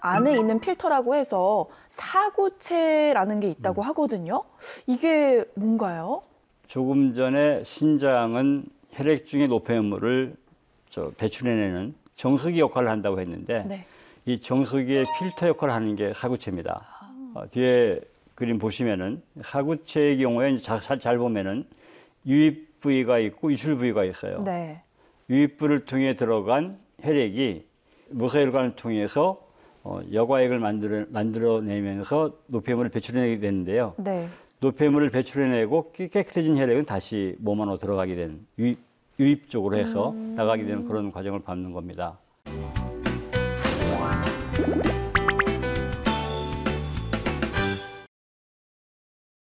안에 음. 있는 필터라고 해서 사구체라는 게 있다고 음. 하거든요. 이게 뭔가요? 조금 전에 신장은 혈액 중에 노폐물을 저 배출해내는 정수기 역할을 한다고 했는데 네. 이 정수기의 필터 역할을 하는 게 사구체입니다. 아. 어, 뒤에 그림 보시면은 사구체의 경우에 잘, 잘 보면은 유입 부위가 있고 유출 부위가 있어요. 네. 유입부를 통해 들어간 혈액이 모세혈관을 통해서 어, 여과액을 만들어, 만들어내면서 노폐물을 배출해내게 되는데요. 네. 노폐물을 배출해내고 깨끗해진 혈액은 다시 몸 안으로 들어가게 되는 유입, 쪽으로 해서 음. 나가게 되는 그런 과정을 밟는 겁니다.